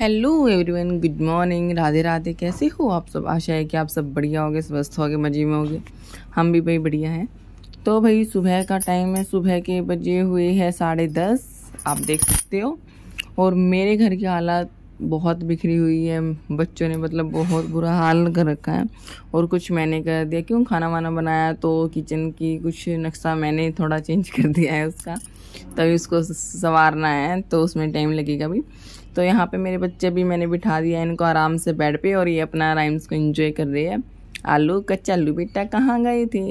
Hello everyone good morning Radhe Radhe कैसे हो आप सब आशा है कि आप सब बढ़िया होगे स्वस्थ होगे मज़े में होगे हम भी भाई बढ़िया हैं तो भाई सुबह का टाइम है सुबह के बजे हुए है साढ़े दस आप देख सकते हो और मेरे घर की हालात बहुत बिखरी हुई है बच्चों ने मतलब बहुत बुरा हाल कर रखा है और कुछ मैंने कर दिया क्यों खाना वाना बनाया तो किचन की कुछ नक्शा मैंने थोड़ा चेंज कर दिया है उसका तभी उसको संवारना है तो उसमें टाइम लगेगा भी तो यहाँ पे मेरे बच्चे भी मैंने बिठा दिया इनको आराम से बेड पे और ये अपना राइम्स को इन्जॉय कर रही है आलू कच्चा आलू बेटा कहाँ गई थी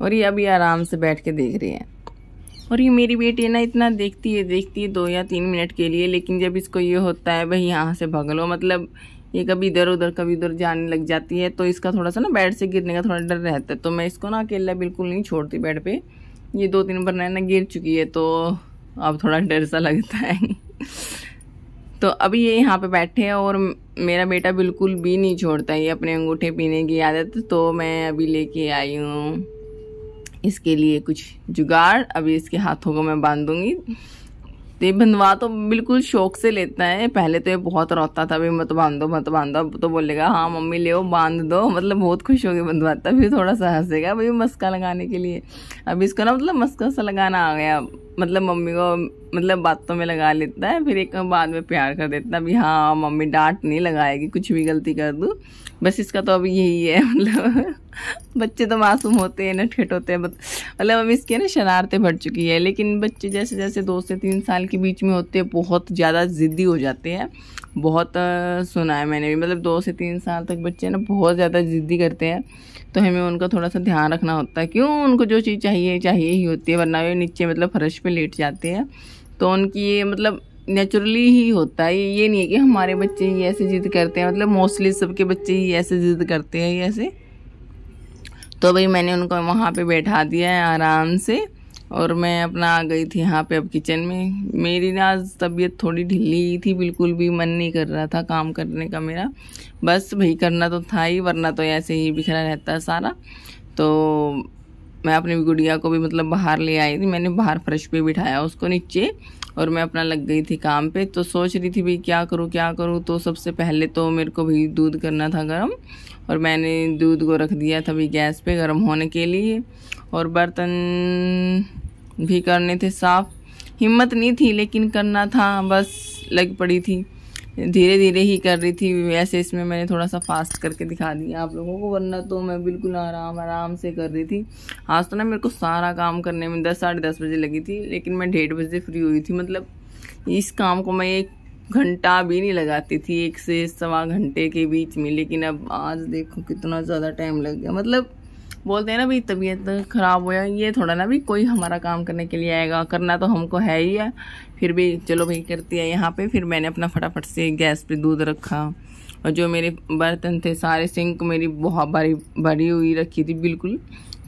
और ये अभी आराम से बैठ के देख रही है और ये मेरी बेटी है ना इतना देखती है देखती है दो या तीन मिनट के लिए लेकिन जब इसको ये होता है भाई यहाँ से भग लो मतलब ये कभी इधर उधर कभी उधर जाने लग जाती है तो इसका थोड़ा सा ना बेड से गिरने का थोड़ा डर रहता है तो मैं इसको ना अकेला बिल्कुल नहीं छोड़ती बेड पे ये दो तीन बार ना गिर चुकी है तो अब थोड़ा डर सा लगता है तो अभी ये यहाँ पे बैठे हैं और मेरा बेटा बिल्कुल भी नहीं छोड़ता ये अपने अंगूठे पीने की आदत तो मैं अभी लेके आई हूँ इसके लिए कुछ जुगाड़ अभी इसके हाथों को मैं बांध दूँगी तो ये बंधवा तो बिल्कुल शौक से लेता है पहले तो ये बहुत रोता था भी मत दो मत बांध अब तो बोलेगा हाँ मम्मी ले बांध दो मतलब बहुत खुश होगी बंधवा तभी थोड़ा सा हंसेगा भाई मस्का लगाने के लिए अब इसको ना मतलब मस्का सा लगाना आ गया मतलब मम्मी को मतलब बातों में लगा लेता है फिर एक बाद में प्यार कर देता है अभी हाँ मम्मी डांट नहीं लगाएगी कुछ भी गलती कर दूँ बस इसका तो अब यही है मतलब बच्चे तो मासूम होते हैं ना ठेट होते हैं मतलब अब इसके ना शरारतें बढ़ चुकी है लेकिन बच्चे जैसे जैसे दो से तीन साल के बीच में होते हैं बहुत ज़्यादा ज़िद्दी हो जाते हैं बहुत सुना है मैंने भी मतलब दो से तीन साल तक बच्चे ना बहुत ज़्यादा ज़िद्दी करते हैं तो हमें उनका थोड़ा सा ध्यान रखना होता है क्यों उनको जो चीज़ चाहिए चाहिए ही होती है वरना वे नीचे मतलब फर्श पर लेट जाते हैं तो उनकी ये मतलब नेचुरली ही होता है ये नहीं है कि हमारे बच्चे ही ऐसे जिद करते हैं मतलब मोस्टली सबके बच्चे ही ऐसे जिद करते हैं ऐसे तो भाई मैंने उनको वहाँ पे बैठा दिया है आराम से और मैं अपना आ गई थी यहाँ पे अब किचन में मेरी ना आज तबीयत थोड़ी ढीली थी बिल्कुल भी मन नहीं कर रहा था काम करने का मेरा बस भाई करना तो था ही वरना तो ऐसे ही बिखरा रहता है सारा तो मैं अपनी गुड़िया को भी मतलब बाहर ले आई थी मैंने बाहर फ्रेश पे बिठाया उसको नीचे और मैं अपना लग गई थी काम पे तो सोच रही थी भाई क्या करूँ क्या करूँ तो सबसे पहले तो मेरे को भी दूध करना था गर्म और मैंने दूध को रख दिया था भाई गैस पे गर्म होने के लिए और बर्तन भी करने थे साफ़ हिम्मत नहीं थी लेकिन करना था बस लग पड़ी थी धीरे धीरे ही कर रही थी वैसे इसमें मैंने थोड़ा सा फास्ट करके दिखा दिया आप लोगों को वरना तो मैं बिल्कुल आराम आराम से कर रही थी आज तो ना मेरे को सारा काम करने में दस साढ़े दस बजे लगी थी लेकिन मैं डेढ़ बजे फ्री हुई थी मतलब इस काम को मैं एक घंटा भी नहीं लगाती थी एक से सवा घंटे के बीच में लेकिन अब आज देखो कितना ज़्यादा टाइम लग गया मतलब बोलते हैं ना भाई तबीयत ख़राब हो जाए ये थोड़ा ना भी कोई हमारा काम करने के लिए आएगा करना तो हमको है ही है फिर भी चलो भाई करती है यहाँ पे फिर मैंने अपना फटाफट से गैस पे दूध रखा और जो मेरे बर्तन थे सारे सिंक मेरी बहुत भारी भरी हुई रखी थी बिल्कुल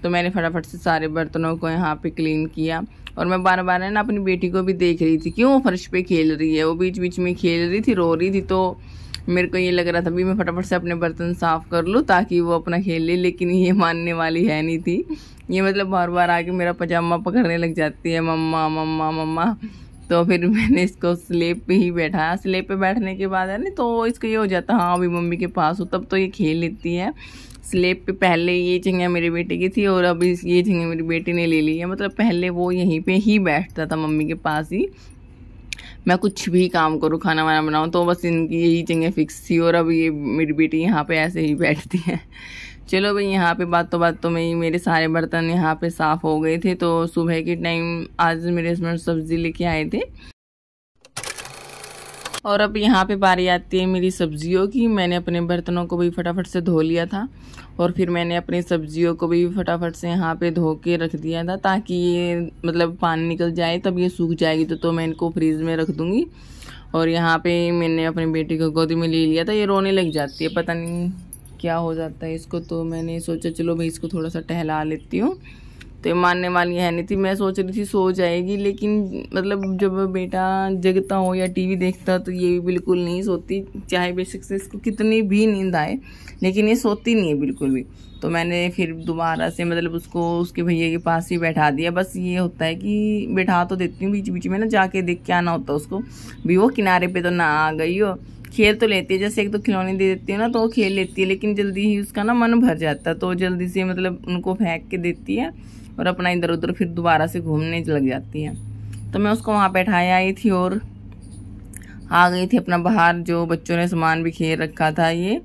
तो मैंने फटाफट से सारे बर्तनों को यहाँ पे क्लीन किया और मैं बार बार ना अपनी बेटी को भी देख रही थी क्यों फर्श पे खेल रही है वो बीच बीच में खेल रही थी रो रही थी तो मेरे को ये लग रहा था भी मैं फटाफट से अपने बर्तन साफ़ कर लूँ ताकि वो अपना खेल ले लेकिन ये मानने वाली है नहीं थी ये मतलब बार बार आके मेरा पजामा पकड़ने लग जाती है मम्मा मम्मा मम्मा तो फिर मैंने इसको स्लेब पे ही बैठाया स्लेब पे बैठने के बाद है ना तो इसको ये हो जाता हाँ अभी मम्मी के पास हो तब तो ये खेल लेती है स्लेब पे पहले ये चिंगा मेरे बेटे की थी और अभी ये चिंगा मेरी बेटी ने ले ली है मतलब पहले वो यहीं पे ही बैठता था मम्मी के पास ही मैं कुछ भी काम करूँ खाना वाना बनाऊँ तो बस इनकी यही चीज़ें फिक्स थी और अब ये मेरी बेटी यहाँ पे ऐसे ही बैठती है चलो भाई यहाँ पे बात तो बात तो मेरी मेरे सारे बर्तन यहाँ पे साफ़ हो गए थे तो सुबह के टाइम आज मेरे हस्बैंड सब्ज़ी लेके आए थे और अब यहाँ पे बारी आती है मेरी सब्जियों की मैंने अपने बर्तनों को भी फटाफट से धो लिया था और फिर मैंने अपनी सब्जियों को भी फटाफट से यहाँ पे धो के रख दिया था ताकि ये मतलब पानी निकल जाए तब ये सूख जाएगी तो तो मैं इनको फ्रीज में रख दूँगी और यहाँ पे मैंने अपने बेटे को गोदी में ले लिया था ये रोने लग जाती है पता नहीं क्या हो जाता है इसको तो मैंने सोचा चलो भाई इसको थोड़ा सा टहला लेती हूँ तो ये मानने वाली है नहीं थी मैं सोच रही थी सो जाएगी लेकिन मतलब जब बेटा जगता हो या टीवी देखता तो ये बिल्कुल नहीं सोती चाहे बेशक से इसको कितनी भी नींद आए लेकिन ये सोती नहीं है बिल्कुल भी तो मैंने फिर दोबारा से मतलब उसको उसके भैया के पास ही बैठा दिया बस ये होता है कि बैठा तो देती हूँ बीच बीच में ना जाके देख के आना होता उसको भी वो किनारे पे तो ना आ गई हो खेल तो लेती है जैसे एक तो खिलौने दे देती है ना तो वो खेल लेती है लेकिन जल्दी ही उसका ना मन भर जाता है तो जल्दी से मतलब उनको फेंक के देती है और अपना इधर उधर फिर दोबारा से घूमने लग जाती है तो मैं उसको वहाँ बैठाए आई थी और आ गई थी अपना बाहर जो बच्चों ने सामान बिखेर रखा था ये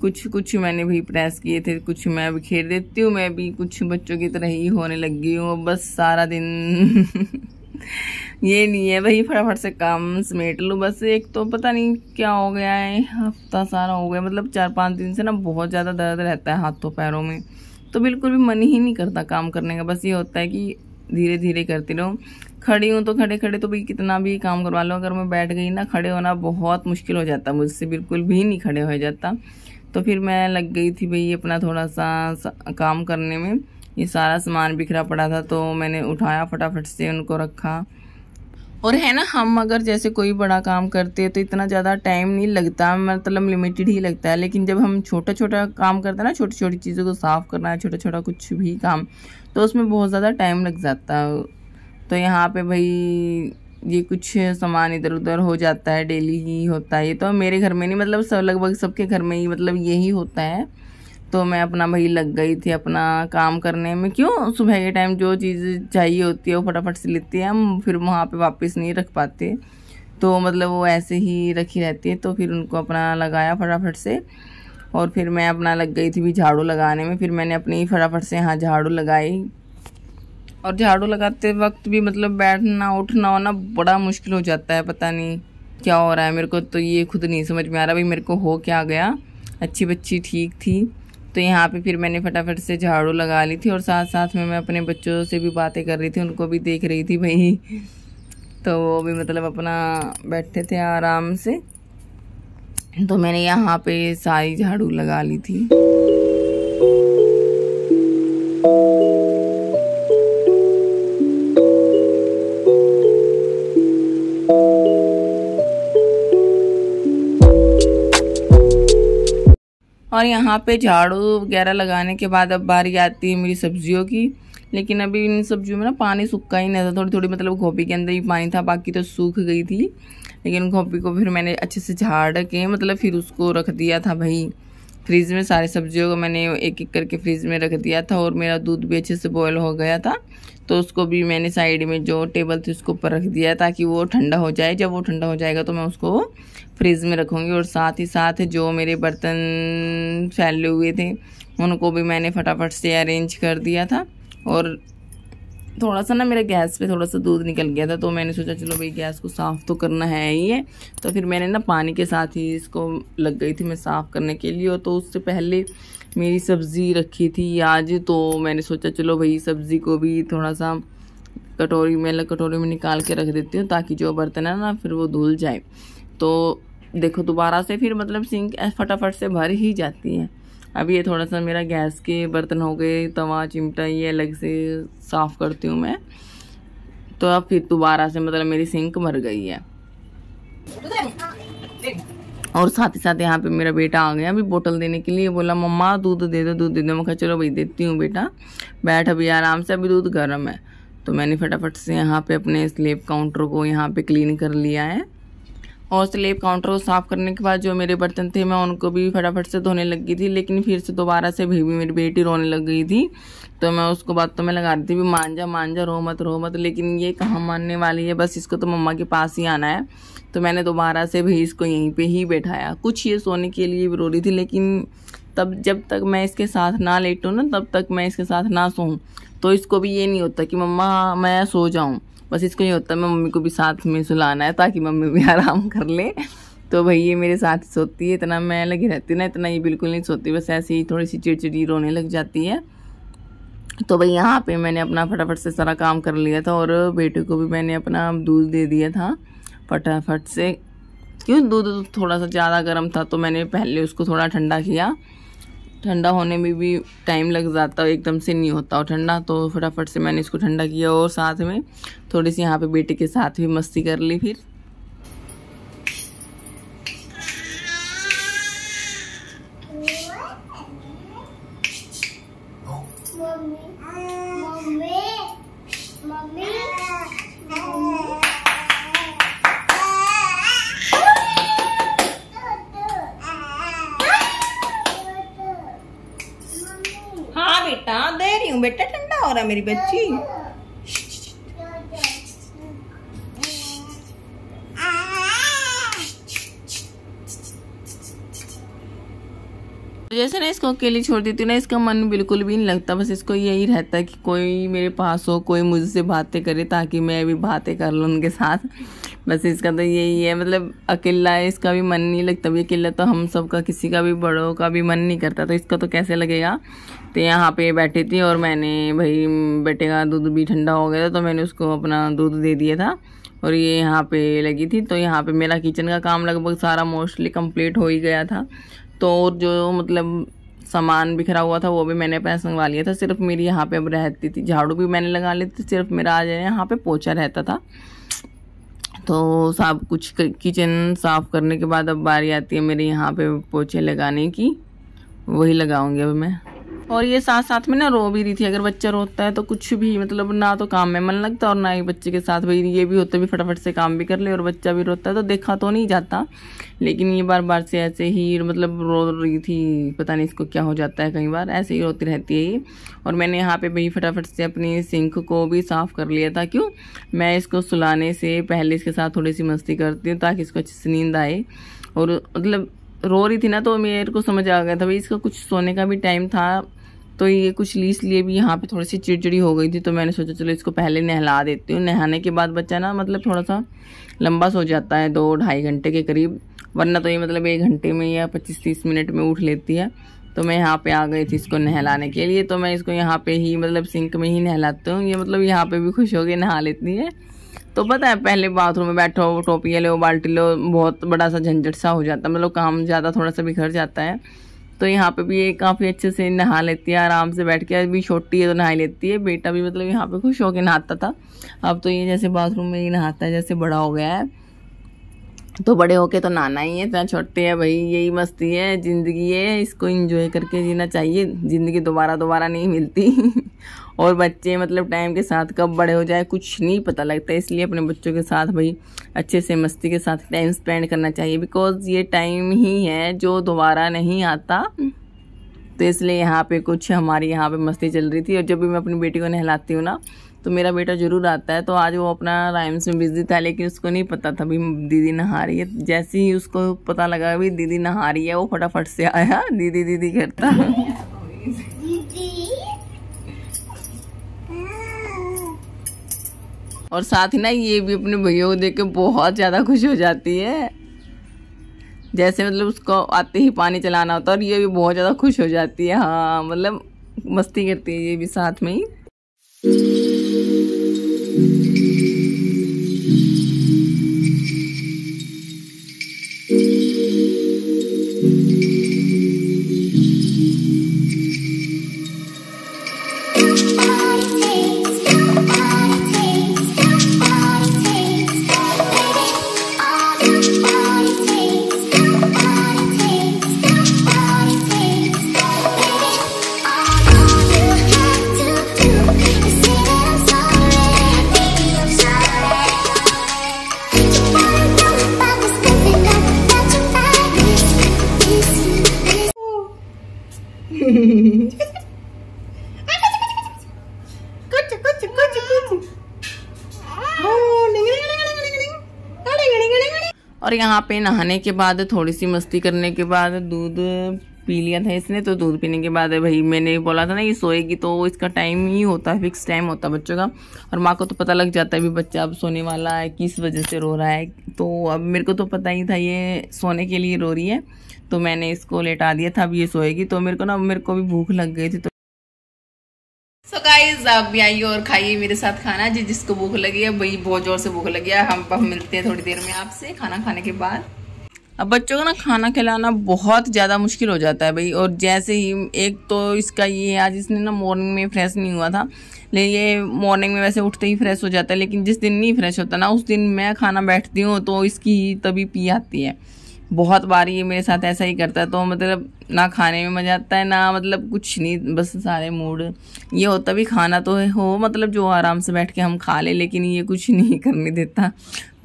कुछ कुछ मैंने भी प्रेस किए थे कुछ मैं बिखेर देती हूँ मैं भी कुछ बच्चों की तरह ही होने लग गई हूँ बस सारा दिन ये नहीं है भाई फटाफट से काम समेट लूँ बस एक तो पता नहीं क्या हो गया है हफ्ता सारा हो गया मतलब चार पाँच दिन से ना बहुत ज़्यादा दर्द रहता है हाथों पैरों में तो बिल्कुल भी मन ही नहीं करता काम करने का बस ये होता है कि धीरे धीरे करती रहो खड़ी हूँ तो खड़े खड़े तो भी कितना भी काम करवा लो अगर मैं बैठ गई ना खड़े होना बहुत मुश्किल हो जाता मुझसे बिल्कुल भी नहीं खड़े हो जाता तो फिर मैं लग गई थी भाई अपना थोड़ा सा, सा काम करने में ये सारा सामान बिखरा पड़ा था तो मैंने उठाया फटाफट से उनको रखा और है ना हम अगर जैसे कोई बड़ा काम करते हैं तो इतना ज़्यादा टाइम नहीं लगता मतलब लिमिटेड ही लगता है लेकिन जब हम छोटा छोटा काम करते हैं ना छोटी छोटी चीज़ों को साफ़ करना है छोटा छोटा कुछ भी काम तो उसमें बहुत ज़्यादा टाइम लग जाता है तो यहाँ पे भाई ये कुछ सामान इधर उधर हो जाता है डेली ही होता है ये तो मेरे घर में नहीं मतलब सब लगभग सबके घर में ही मतलब यही होता है तो मैं अपना भाई लग गई थी अपना काम करने में क्यों सुबह के टाइम जो चीज़ चाहिए होती है वो फटाफट से लेती है हम फिर वहाँ पे वापस नहीं रख पाते तो मतलब वो ऐसे ही रखी रहती है तो फिर उनको अपना लगाया फटाफट से और फिर मैं अपना लग गई थी भी झाड़ू लगाने में फिर मैंने अपनी फटाफट से यहाँ झाड़ू लगाई और झाड़ू लगाते वक्त भी मतलब बैठना उठना होना बड़ा मुश्किल हो जाता है पता नहीं क्या हो रहा है मेरे को तो ये खुद नहीं समझ में आ रहा भाई मेरे को हो क्या गया अच्छी बच्ची ठीक थी तो यहाँ पे फिर मैंने फटाफट से झाड़ू लगा ली थी और साथ साथ में मैं अपने बच्चों से भी बातें कर रही थी उनको भी देख रही थी भाई तो वो भी मतलब अपना बैठे थे आराम से तो मैंने यहाँ पे सारी झाड़ू लगा ली थी और यहाँ पे झाड़ू वगैरह लगाने के बाद अब बारी आती है मेरी सब्जियों की लेकिन अभी इन सब्जियों में ना पानी सूखा ही नहीं था थोड़ी थोड़ी मतलब गोभी के अंदर ही पानी था बाकी तो सूख गई थी लेकिन गोभी को फिर मैंने अच्छे से झाड़ के मतलब फिर उसको रख दिया था भाई फ्रिज में सारी सब्जियों को मैंने एक एक करके फ्रीज़ में रख दिया था और मेरा दूध भी अच्छे से बॉयल हो गया था तो उसको भी मैंने साइड में जो टेबल थी उसको ऊपर रख दिया ताकि वो ठंडा हो जाए जब वो ठंडा हो जाएगा तो मैं उसको फ्रिज में रखूँगी और साथ ही साथ जो मेरे बर्तन फैले हुए थे उनको भी मैंने फटाफट से अरेंज कर दिया था और थोड़ा सा ना मेरा गैस पे थोड़ा सा दूध निकल गया था तो मैंने सोचा चलो भाई गैस को साफ़ तो करना है ही है तो फिर मैंने ना पानी के साथ ही इसको लग गई थी मैं साफ़ करने के लिए और तो उससे पहले मेरी सब्ज़ी रखी थी आज तो मैंने सोचा चलो भाई सब्ज़ी को भी थोड़ा सा कटोरी में अलग कटोरी में निकाल के रख देती हूँ ताकि जो बर्तन है ना फिर वो धुल जाए तो देखो दोबारा से फिर मतलब सिंक फटाफट से भर ही जाती है अब ये थोड़ा सा मेरा गैस के बर्तन हो गए तवा चिमटा ये अलग से साफ़ करती हूँ मैं तो अब फिर दोबारा से मतलब मेरी सिंक मर गई है और साथ ही साथ यहाँ पे मेरा बेटा आ गया अभी बोतल देने के लिए बोला मम्मा दूध दे दो दूध दे दो मैं कहा चलो भाई देती हूँ बेटा बैठ अभी आराम से अभी दूध गर्म है तो मैंने फटाफट से यहाँ पे अपने स्लेब काउंटर को यहाँ पे क्लीन कर लिया है और स्लेब काउंटर को साफ करने के बाद जो मेरे बर्तन थे मैं उनको भी फटाफट से धोने लग गई थी लेकिन फिर से दोबारा से भी मेरी बेटी रोने लग गई थी तो मैं उसको बात तो मैं लगा रही थी भी मान जा मान जा रो मत रो मत लेकिन ये कहाँ मानने वाली है बस इसको तो मम्मा के पास ही आना है तो मैंने दोबारा से भी इसको यहीं पर ही बैठाया कुछ ये सोने के लिए भी रो रही थी लेकिन तब जब तक मैं इसके साथ ना लेटूँ ना तब तक मैं इसके साथ ना सोऊँ तो इसको भी ये नहीं होता कि मम्मा मैं सो जाऊँ बस इसको ये होता है मैं मम्मी को भी साथ में सुलाना है ताकि मम्मी भी आराम कर ले तो भाई ये मेरे साथ ही सोती है इतना मैं लगी रहती ना इतना ये बिल्कुल नहीं सोती बस ऐसे ही थोड़ी सी चिड़चिड़ी रोने लग जाती है तो भाई यहाँ पे मैंने अपना फटाफट से सारा काम कर लिया था और बेटे को भी मैंने अपना दूध दे दिया था फटाफट से क्यों दूध थोड़ा सा ज़्यादा गर्म था तो मैंने पहले उसको थोड़ा ठंडा किया ठंडा होने में भी टाइम लग जाता है एकदम से नहीं होता और ठंडा तो फटाफट से मैंने इसको ठंडा किया और साथ में थोड़ी सी यहाँ पे बेटे के साथ भी मस्ती कर ली फिर मेरी बच्ची तो जैसे ना इसको अकेली छोड़ देती ना इसका मन बिल्कुल भी नहीं लगता बस इसको यही रहता है कि कोई मेरे पास हो कोई मुझसे बातें करे ताकि मैं भी बातें कर लूँ उनके साथ बस इसका तो यही है मतलब अकेला है इसका भी मन नहीं लगता भी अकेला तो हम सब का किसी का भी बड़ों का भी मन नहीं करता तो इसका तो कैसे लगेगा तो यहाँ पे बैठी थी और मैंने भाई बेटे का दूध भी ठंडा हो गया था तो मैंने उसको अपना दूध दे दिया था और ये यहाँ पे लगी थी तो यहाँ पे मेरा किचन का काम लगभग सारा मोस्टली कंप्लीट हो ही गया था तो और जो मतलब सामान बिखरा हुआ था वो भी मैंने अपना संगवा लिया था सिर्फ मेरी यहाँ पे अब रहती थी झाड़ू भी मैंने लगा ली थी सिर्फ मेरा आज यहाँ पे पोछा रहता था तो सब कुछ किचन साफ़ करने के बाद अब बारी आती है मेरे यहाँ पे पोछे लगाने की वही लगाऊंगी अब मैं और ये साथ साथ में ना रो भी रही थी अगर बच्चा रोता है तो कुछ भी मतलब ना तो काम में मन लगता और ना ही बच्चे के साथ भाई ये भी होता भी फटाफट से काम भी कर ले और बच्चा भी रोता है तो देखा तो नहीं जाता लेकिन ये बार बार से ऐसे ही मतलब रो रही थी पता नहीं इसको क्या हो जाता है कई बार ऐसे ही रोती रहती है ये और मैंने यहाँ पे भाई फटाफट से अपनी सिंक को भी साफ़ कर लिया था क्यों मैं इसको सुलाने से पहले इसके साथ थोड़ी सी मस्ती करती हूँ ताकि इसको अच्छी से नींद आए और मतलब रो रही थी ना तो मेरे को समझ आ गया था भाई इसका कुछ सोने का भी टाइम था तो ये कुछ इसलिए भी यहाँ पे थोड़ी सी चिड़चिड़ी हो गई थी तो मैंने सोचा चलो इसको पहले नहला देती हूँ नहाने के बाद बच्चा ना मतलब थोड़ा सा लंबा सो जाता है दो ढाई घंटे के करीब वरना तो ये मतलब एक घंटे में या पच्चीस तीस मिनट में उठ लेती है तो मैं यहाँ पे आ गई थी इसको नहलाने के लिए तो मैं इसको यहाँ पे ही मतलब सिंक में ही नहलाती हूँ ये मतलब यहाँ पे भी खुश हो गई नहा लेती है तो पता है पहले बाथरूम में बैठो टोपियाँ लो बाल्टी लो बहुत बड़ा सा झंझट सा हो जाता है मतलब काम ज़्यादा थोड़ा सा बिखर जाता है तो यहाँ पे भी ये काफ़ी अच्छे से नहा लेती है आराम से बैठ के अभी छोटी है तो नहा लेती है बेटा भी मतलब यहाँ पे खुश होकर नहाता था अब तो ये जैसे बाथरूम में ही नहाता है जैसे बड़ा हो गया है तो बड़े होके तो नहाना ही है इतना छोटे हैं भाई यही मस्ती है ज़िंदगी है इसको इंजॉय करके जीना चाहिए ज़िंदगी दोबारा दोबारा नहीं मिलती और बच्चे मतलब टाइम के साथ कब बड़े हो जाए कुछ नहीं पता लगता इसलिए अपने बच्चों के साथ भाई अच्छे से मस्ती के साथ टाइम स्पेंड करना चाहिए बिकॉज ये टाइम ही है जो दोबारा नहीं आता तो इसलिए यहाँ पे कुछ हमारी यहाँ पे मस्ती चल रही थी और जब भी मैं अपनी बेटी को नहलाती हूँ ना तो मेरा बेटा जरूर आता है तो आज वो अपना राइम्स में बिजी था लेकिन उसको नहीं पता था भी दीदी नहा रही है जैसे ही उसको पता लगा भी दीदी नहा रही है वो फटाफट से आया दीदी दीदी करता और साथ ही ना ये भी अपने भैया को देख के बहुत ज़्यादा खुश हो जाती है जैसे मतलब उसको आते ही पानी चलाना होता है और ये भी बहुत ज़्यादा खुश हो जाती है हाँ मतलब मस्ती करती है ये भी साथ में ही यहाँ पे नहाने के बाद थोड़ी सी मस्ती करने के बाद दूध पी लिया था इसने तो दूध पीने के बाद भाई मैंने बोला था ना ये सोएगी तो इसका टाइम ही होता है फिक्स टाइम होता है बच्चों का और माँ को तो पता लग जाता है भी बच्चा अब सोने वाला है किस वजह से रो रहा है तो अब मेरे को तो पता ही था ये सोने के लिए रो रही है तो मैंने इसको लेटा दिया था अब ये सोएगी तो मेरे को ना मेरे को भी भूख लग गई थी तो तो गाइज आप भी आइए और खाइए मेरे साथ खाना जी जिसको भूख लगी है भाई बहुत जोर से भूख लगी है हम हम मिलते हैं थोड़ी देर में आपसे खाना खाने के बाद अब बच्चों को ना खाना खिलाना बहुत ज़्यादा मुश्किल हो जाता है भाई और जैसे ही एक तो इसका ये है आज इसने ना मॉर्निंग में फ्रेश नहीं हुआ था लेकिन ये मॉर्निंग में वैसे उठते ही फ्रेश हो जाता है लेकिन जिस दिन नहीं फ्रेश होता ना उस दिन मैं खाना बैठती हूँ तो इसकी तभी पी आती है बहुत बार ये मेरे साथ ऐसा ही करता है तो मतलब ना खाने में मज़ा आता है ना मतलब कुछ नहीं बस सारे मूड ये होता भी खाना तो हो मतलब जो आराम से बैठ के हम खा ले लेकिन ये कुछ नहीं करने देता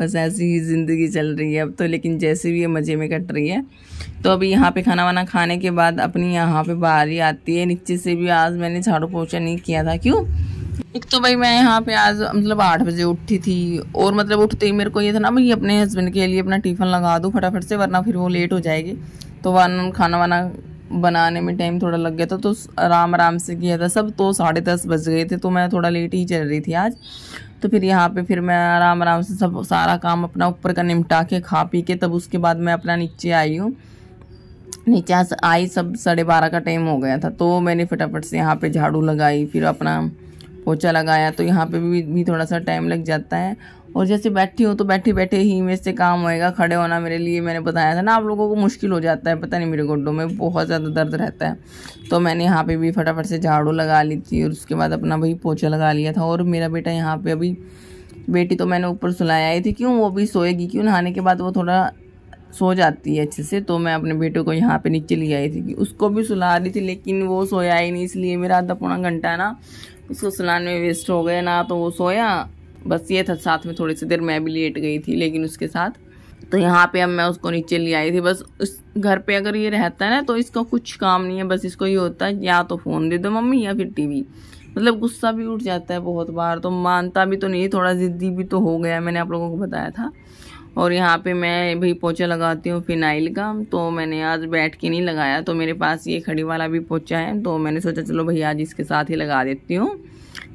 बस ऐसी ही ज़िंदगी चल रही है अब तो लेकिन जैसे भी ये मज़े में कट रही है तो अभी यहाँ पे खाना वाना खाने के बाद अपनी यहाँ पे बारी आती है नीचे से भी आज मैंने झाड़ू पोछा नहीं किया था क्यों एक तो भाई मैं यहाँ पे आज मतलब आठ बजे उठी थी और मतलब उठते ही मेरे को ये था ना भाई अपने हस्बैंड के लिए अपना टिफ़िन लगा दूँ फटाफट से वरना फिर वो लेट हो जाएगी तो वन खाना वाना बनाने में टाइम थोड़ा लग गया था तो आराम आराम से किया था सब तो साढ़े दस बज गए थे तो मैं थोड़ा लेट ही चल रही थी आज तो फिर यहाँ पे फिर मैं आराम आराम से सब सारा काम अपना ऊपर का निपटा के खा पी के तब उसके बाद मैं अपना नीचे आई हूँ नीचे आई सब साढ़े बारह का टाइम हो गया था तो मैंने फटाफट से यहाँ पे झाड़ू लगाई फिर अपना पोछा लगाया तो यहाँ पे भी भी थोड़ा सा टाइम लग जाता है और जैसे बैठी हूँ तो बैठे बैठे ही मेरे से काम होएगा खड़े होना मेरे लिए मैंने बताया था ना आप लोगों को मुश्किल हो जाता है पता नहीं मेरे गोड्डों में बहुत ज़्यादा दर्द रहता है तो मैंने यहाँ पे भी फटाफट से झाड़ू लगा ली थी और उसके बाद अपना भाई पोछा लगा लिया था और मेरा बेटा यहाँ पर अभी बेटी तो मैंने ऊपर सुलाया ही थी क्यों वो भी सोएगी क्यों नहाने के बाद वो थोड़ा सो जाती है अच्छे से तो मैं अपने बेटे को यहाँ पे नीचे ले आई थी उसको भी सुला रही थी लेकिन वो सोया ही नहीं इसलिए मेरा आधा पौना घंटा ना उसको सुलाने में वेस्ट हो गया ना तो वो सोया बस ये था साथ में थोड़ी सी देर मैं भी लेट गई थी लेकिन उसके साथ तो यहाँ पे अब मैं उसको नीचे ले आई थी बस उस घर पे अगर ये रहता है ना तो इसका कुछ काम नहीं है बस इसको ये होता है या तो फ़ोन दे दो मम्मी या फिर टीवी मतलब गुस्सा भी उठ जाता है बहुत बार तो मानता भी तो नहीं थोड़ा ज़िद्दी भी तो हो गया मैंने आप लोगों को बताया था और यहाँ पे मैं भी पोछा लगाती हूँ फिनाइल का तो मैंने आज बैठ के नहीं लगाया तो मेरे पास ये खड़ी वाला भी पोछा है तो मैंने सोचा चलो भैया आज इसके साथ ही लगा देती हूँ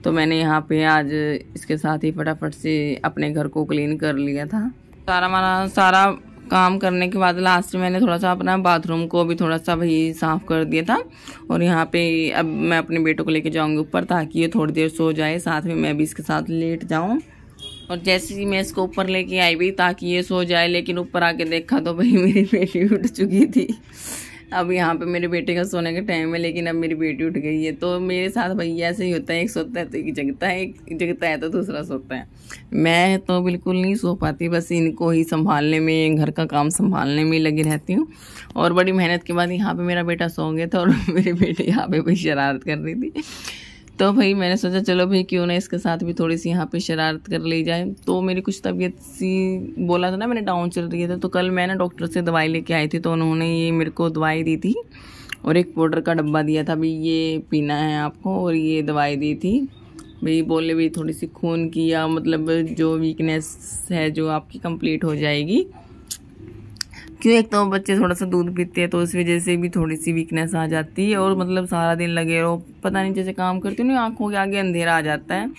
तो मैंने यहाँ पे आज इसके साथ ही फटाफट से अपने घर को क्लीन कर लिया था सारा मारा सारा काम करने के बाद लास्ट में मैंने थोड़ा सा अपना बाथरूम को भी थोड़ा सा भाई साफ़ कर दिया था और यहाँ पे अब मैं अपने बेटों को लेके जाऊँगी ऊपर ताकि ये थोड़ी देर सो जाए साथ में मैं भी इसके साथ लेट जाऊँ और जैसे ही मैं इसको ऊपर लेके आई भी ताकि ये सो जाए लेकिन ऊपर आके देखा तो भाई मेरी बेटी उठ चुकी थी अब यहाँ पे मेरे बेटे का सोने का टाइम है लेकिन अब मेरी बेटी उठ गई है तो मेरे साथ भैया ऐसे ही होता है एक सोता है तो एक जगता है एक जगता है तो दूसरा सोता है मैं तो बिल्कुल नहीं सो पाती बस इनको ही संभालने में घर का काम संभालने में लगी रहती हूँ और बड़ी मेहनत के बाद यहाँ पर मेरा बेटा सो गया था और मेरी बेटी यहाँ पर भी शरारत कर रही थी तो भाई मैंने सोचा चलो भाई क्यों ना इसके साथ भी थोड़ी सी यहाँ पे शरारत कर ली जाए तो मेरी कुछ तबीयत सी बोला था ना मैंने डाउन चल रही थी तो कल मैं ना डॉक्टर से दवाई लेके आई थी तो उन्होंने ये मेरे को दवाई दी थी और एक पाउडर का डब्बा दिया था भाई ये पीना है आपको और ये दवाई दी थी भाई बोले भाई थोड़ी सी खून की या मतलब जो वीकनेस है जो आपकी कंप्लीट हो जाएगी क्यों एक तो बच्चे थोड़ा सा दूध पीते हैं तो उस वजह से भी थोड़ी सी वीकनेस आ जाती है और मतलब सारा दिन लगे रहो पता नहीं जैसे काम करती हूँ ना आँखों के आगे अंधेरा आ जाता है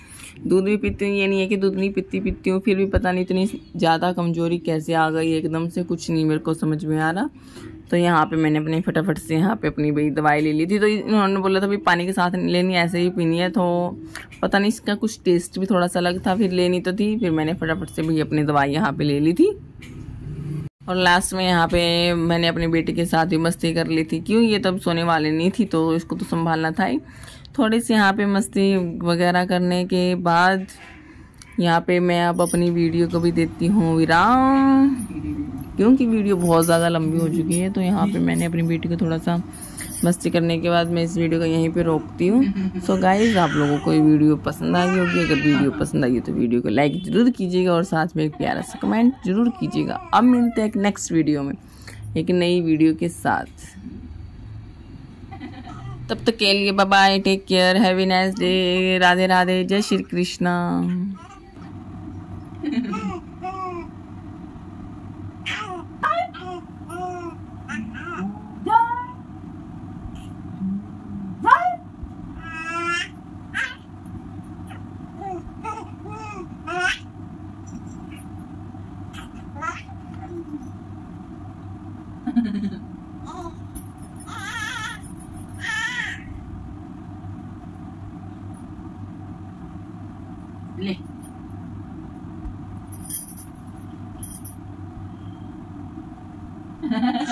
दूध भी पीती हूँ ये नहीं है कि दूध नहीं पीती पीती हूँ फिर भी पता नहीं इतनी ज़्यादा कमज़ोरी कैसे आ गई एकदम से कुछ नहीं मेरे को समझ में आ रहा तो यहाँ पे मैंने अपने फटाफट से यहाँ पे अपनी भाई दवाई ले ली थी तो इन्होंने बोला था भाई पानी के साथ नहीं लेनी ऐसे ही पीनी है तो पता नहीं इसका कुछ टेस्ट भी थोड़ा सा अलग था फिर लेनी तो थी फिर मैंने फटाफट से भाई अपनी दवाई यहाँ पर ले ली थी और लास्ट में यहाँ पे मैंने अपनी बेटी के साथ भी मस्ती कर ली थी क्यों ये तब सोने वाली नहीं थी तो इसको तो संभालना था ही थोड़ी सी यहाँ पे मस्ती वगैरह करने के बाद यहाँ पे मैं अब अपनी वीडियो को भी देती हूँ विराम क्योंकि वीडियो बहुत ज़्यादा लंबी हो चुकी है तो यहाँ पे मैंने अपनी बेटी को थोड़ा सा मस्ती करने के बाद मैं इस वीडियो को यहीं पे रोकती हूँ सो गाइज आप लोगों को ये वीडियो पसंद आई होगी अगर वीडियो पसंद आई तो वीडियो को लाइक ज़रूर कीजिएगा और साथ में एक प्यारा सा कमेंट ज़रूर कीजिएगा अब मिलते हैं एक नेक्स्ट वीडियो में एक नई वीडियो के साथ तब तक तो के लिए bye take care have a nice day Radhe Radhe जय श्री कृष्णा ले Ha ha ha.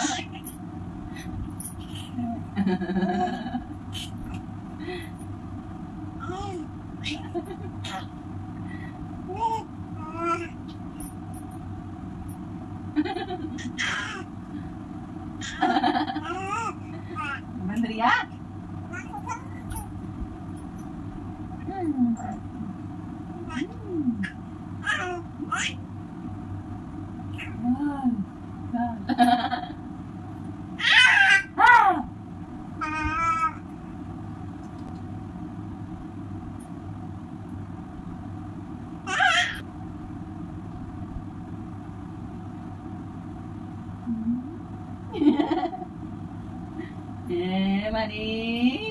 Dani.